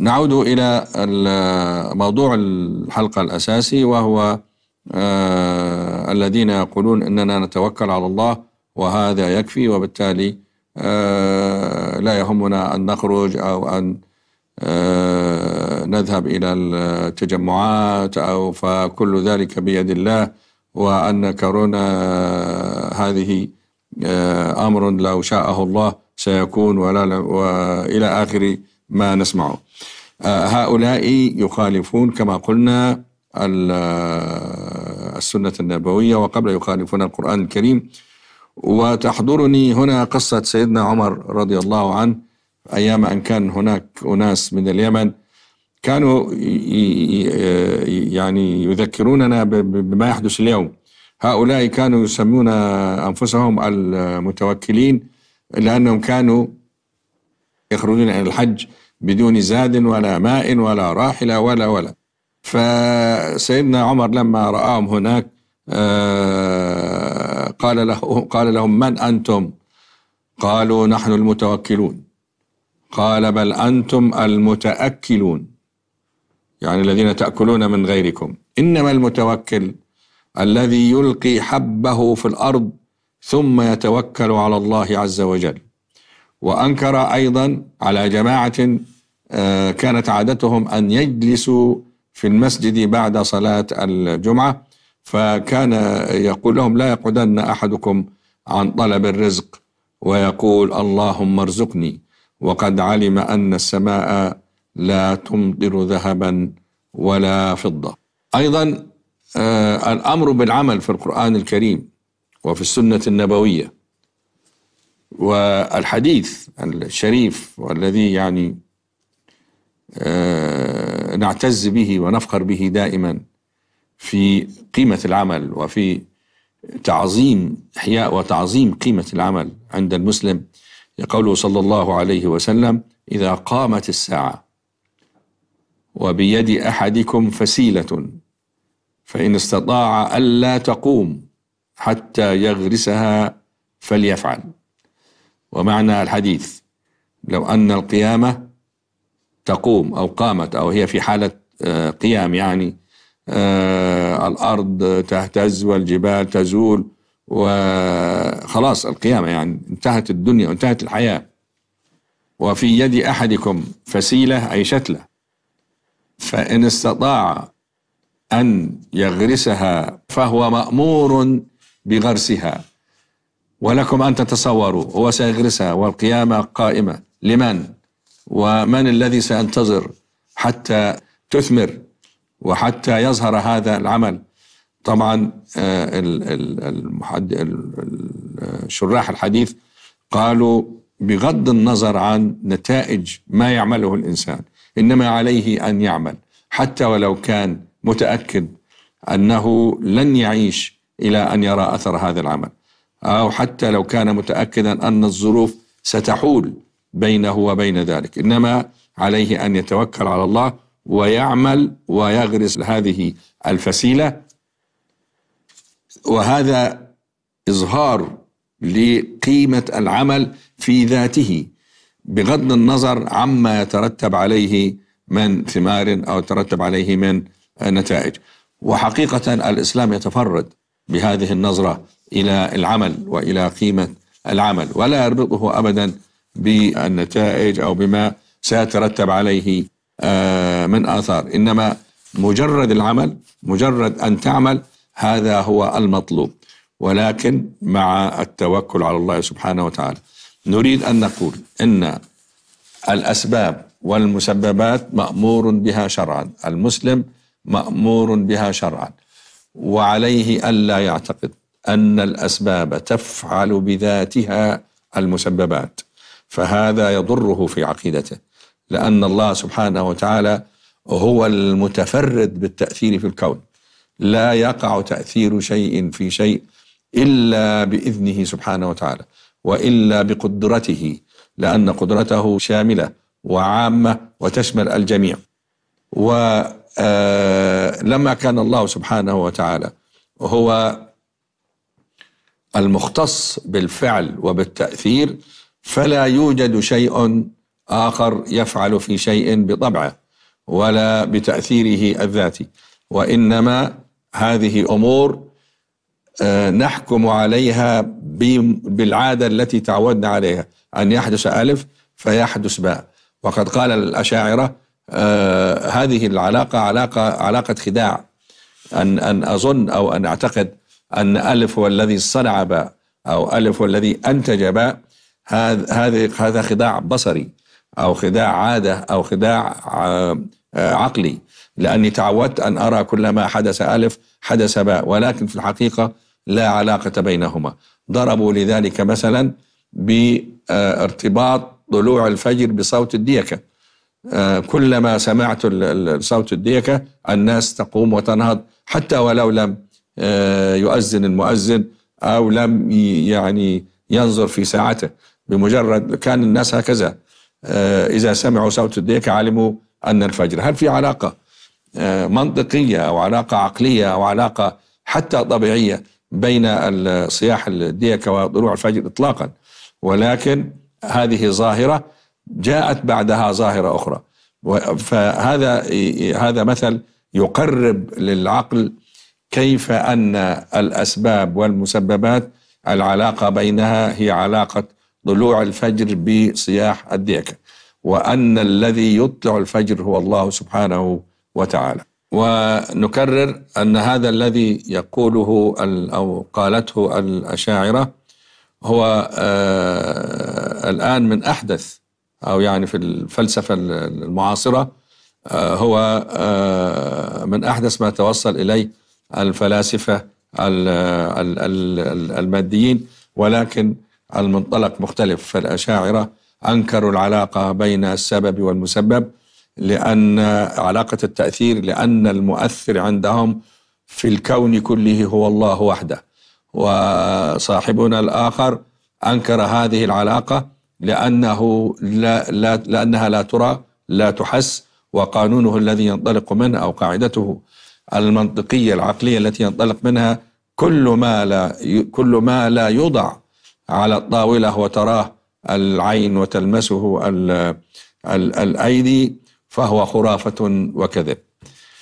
نعود إلى موضوع الحلقة الأساسي وهو آه، الذين يقولون أننا نتوكل على الله وهذا يكفي وبالتالي آه، لا يهمنا أن نخرج أو أن آه، نذهب إلى التجمعات أو فكل ذلك بيد الله وأن كورونا هذه أمر لو شاءه الله سيكون ولا وإلى آخره ما نسمعه آه، هؤلاء يخالفون كما قلنا آه، السنة النبوية وقبل يخالفون القرآن الكريم وتحضرني هنا قصة سيدنا عمر رضي الله عنه أيام أن كان هناك أناس من اليمن كانوا آه، يعني يذكروننا بما يحدث اليوم هؤلاء كانوا يسمون أنفسهم المتوكلين لأنهم كانوا يخرجون إلى الحج بدون زاد ولا ماء ولا راحلة ولا ولا فسيدنا عمر لما رآهم هناك آه، قال له قال لهم من أنتم قالوا نحن المتوكلون قال بل أنتم المتأكلون يعني الذين تأكلون من غيركم إنما المتوكل الذي يلقي حبه في الأرض ثم يتوكل على الله عز وجل وأنكر أيضا على جماعة آه، كانت عادتهم أن يجلسوا في المسجد بعد صلاة الجمعة فكان يقول لهم لا يقعدن أحدكم عن طلب الرزق ويقول اللهم ارزقني وقد علم أن السماء لا تمطر ذهبا ولا فضة أيضا آه، الأمر بالعمل في القرآن الكريم وفي السنة النبوية والحديث الشريف والذي يعني آه، نعتز به ونفخر به دائما في قيمة العمل وفي تعظيم إحياء وتعظيم قيمة العمل عند المسلم يقول صلى الله عليه وسلم إذا قامت الساعة وبيد أحدكم فسيلة فإن استطاع ألا تقوم حتى يغرسها فليفعل ومعنى الحديث لو أن القيامة تقوم أو قامت أو هي في حالة آه، قيام يعني آه، الأرض تهتز والجبال تزول وخلاص القيامة يعني انتهت الدنيا وانتهت الحياة وفي يد أحدكم فسيلة أي شتلة فإن استطاع أن يغرسها فهو مأمور بغرسها ولكم أن تتصوروا هو سيغرسها والقيامة قائمة لمن ومن الذي سينتظر حتى تثمر وحتى يظهر هذا العمل طبعا آه، شراح الحديث قالوا بغض النظر عن نتائج ما يعمله الإنسان إنما عليه أن يعمل حتى ولو كان متأكد أنه لن يعيش إلى أن يرى أثر هذا العمل أو آه، حتى لو كان متأكدا أن الظروف ستحول بينه وبين ذلك إنما عليه أن يتوكل على الله ويعمل ويغرس هذه الفسيلة وهذا إظهار لقيمة العمل في ذاته بغض النظر عما يترتب عليه من ثمار أو يترتب عليه من نتائج وحقيقة الإسلام يتفرد بهذه النظرة الى العمل والى قيمه العمل ولا يربطه ابدا بالنتائج او بما سيترتب عليه آه، من اثار انما مجرد العمل مجرد ان تعمل هذا هو المطلوب ولكن مع التوكل على الله سبحانه وتعالى نريد ان نقول ان الاسباب والمسببات مامور بها شرعا المسلم مامور بها شرعا وعليه الا يعتقد ان الاسباب تفعل بذاتها المسببات فهذا يضره في عقيدته لان الله سبحانه وتعالى هو المتفرد بالتاثير في الكون لا يقع تاثير شيء في شيء الا باذنه سبحانه وتعالى والا بقدرته لان قدرته شامله وعامه وتشمل الجميع ولما آه، كان الله سبحانه وتعالى هو المختص بالفعل وبالتأثير فلا يوجد شيء آخر يفعل في شيء بطبعه ولا بتأثيره الذاتي وإنما هذه أمور آه، نحكم عليها بالعادة التي تعودنا عليها أن يحدث ألف فيحدث باء وقد قال الأشاعرة آه، هذه العلاقة علاقة علاقة خداع أن أن أظن أو أن أعتقد أن ألف هو الذي صنع باء أو ألف هو الذي أنتج باء هذا هذا خداع بصري أو خداع عادة أو خداع آه، آه، عقلي لأني تعودت أن أرى كلما حدث ألف حدث باء ولكن في الحقيقة لا علاقة بينهما ضربوا لذلك مثلا بارتباط آه، طلوع الفجر بصوت الديكة كلما سمعت صوت الديكة الناس تقوم وتنهض حتى ولو لم آه، يؤذن المؤذن أو لم يعني ينظر في ساعته بمجرد كان الناس هكذا آه، إذا سمعوا صوت الديك علموا أن الفجر هل في علاقة آه، منطقية أو علاقة عقلية أو علاقة حتى طبيعية بين صياح الديك وطلوع الفجر إطلاقا ولكن هذه ظاهرة جاءت بعدها ظاهرة أخرى فهذا هذا مثل يقرب للعقل كيف ان الاسباب والمسببات العلاقه بينها هي علاقه طلوع الفجر بصياح الديكه وان الذي يطلع الفجر هو الله سبحانه وتعالى ونكرر ان هذا الذي يقوله او قالته الاشاعره هو آه، الان من احدث او يعني في الفلسفه المعاصره آه، هو آه، من احدث ما توصل اليه الفلاسفه الماديين ولكن المنطلق مختلف فالاشاعره انكروا العلاقه بين السبب والمسبب لان علاقه التاثير لان المؤثر عندهم في الكون كله هو الله وحده وصاحبنا الاخر انكر هذه العلاقه لانه لا, لا لانها لا ترى لا تحس وقانونه الذي ينطلق منه او قاعدته المنطقية العقلية التي ينطلق منها كل ما لا كل ما لا يوضع على الطاولة وتراه العين وتلمسه الأيدي فهو خرافة وكذب